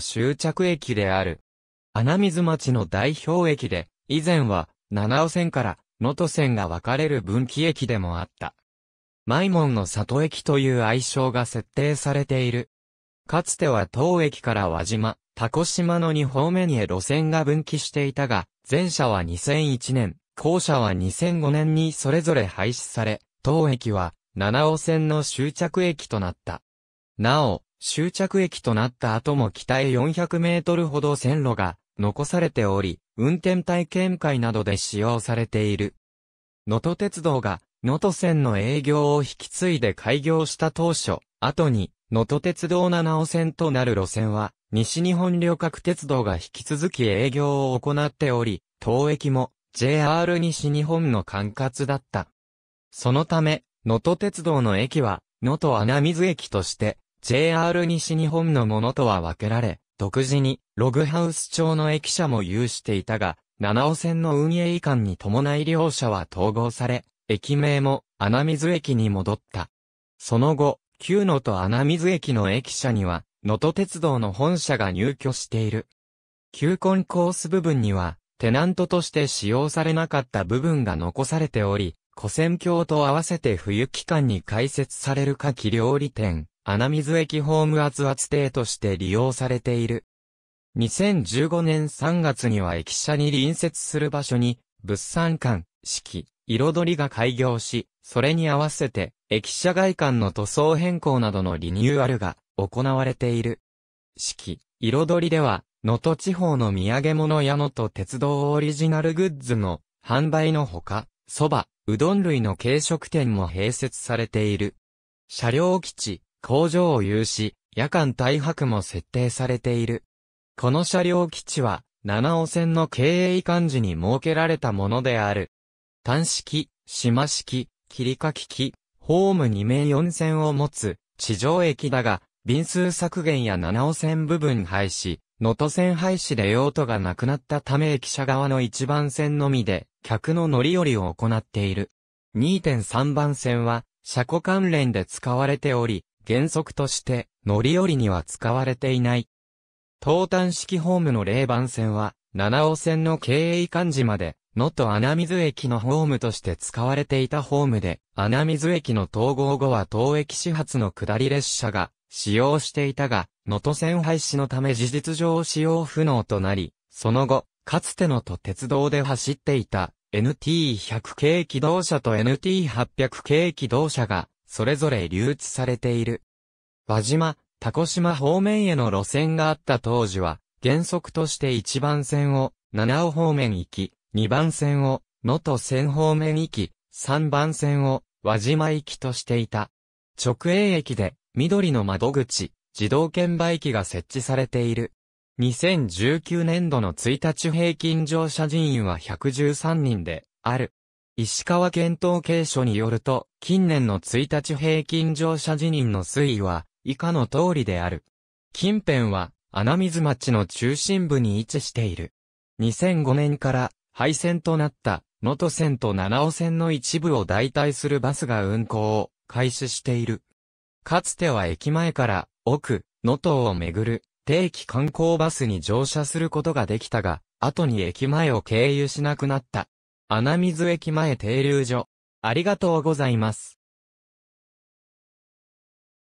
終着駅である。穴水町の代表駅で、以前は、七尾線から、能登線が分かれる分岐駅でもあった。マイモンの里駅という愛称が設定されている。かつては当駅から輪島、タコ島の2方面へ路線が分岐していたが、前者は2001年、後者は2005年にそれぞれ廃止され、当駅は、七尾線の終着駅となった。なお、終着駅となった後も北へ400メートルほど線路が残されており、運転体験会などで使用されている。能登鉄道が能登線の営業を引き継いで開業した当初、後に能登鉄道七尾線となる路線は、西日本旅客鉄道が引き続き営業を行っており、当駅も JR 西日本の管轄だった。そのため、能登鉄道の駅は、能登穴水駅として、JR 西日本のものとは分けられ、独自にログハウス町の駅舎も有していたが、七尾線の運営移管に伴い両社は統合され、駅名も穴水駅に戻った。その後、旧野と穴水駅の駅舎には、能登鉄道の本社が入居している。旧根コース部分には、テナントとして使用されなかった部分が残されており、古戦橋と合わせて冬期間に開設される夏季料理店、穴水駅ホーム圧圧艇として利用されている。2015年3月には駅舎に隣接する場所に、物産館、式、彩りが開業し、それに合わせて、駅舎外観の塗装変更などのリニューアルが行われている。式、彩りでは、能登地方の土産物屋のと鉄道オリジナルグッズの販売のほか、蕎麦、うどん類の軽食店も併設されている。車両基地、工場を有し、夜間大白も設定されている。この車両基地は、七尾線の経営移管時に設けられたものである。単式、島式、切り書き機、ホーム2面4線を持つ、地上駅だが、便数削減や七尾線部分廃止、能登線廃止で用途がなくなったため駅舎側の1番線のみで、客の乗り降りを行っている。2.3番線は、車庫関連で使われており、原則として乗り降りには使われていない。東端式ホームの霊番線は、七尾線の経営幹事まで、野と穴水駅のホームとして使われていたホームで、穴水駅の統合後は当駅始発の下り列車が使用していたが、野と線廃止のため事実上使用不能となり、その後、かつてのと鉄道で走っていた NT100 系機動車と NT800 系機動車がそれぞれ留置されている。輪島、高島方面への路線があった当時は、原則として1番線を七尾方面行き、2番線を能登線方面行き、3番線を輪島行きとしていた。直営駅で緑の窓口、自動券売機が設置されている。2019年度の1日平均乗車人員は113人である。石川県統計所によると、近年の1日平均乗車辞任の推移は、以下の通りである。近辺は、穴水町の中心部に位置している。2005年から廃線となった能登線と七尾線の一部を代替するバスが運行を開始している。かつては駅前から奥、能登をめぐる定期観光バスに乗車することができたが、後に駅前を経由しなくなった。穴水駅前停留所。ありがとうございます。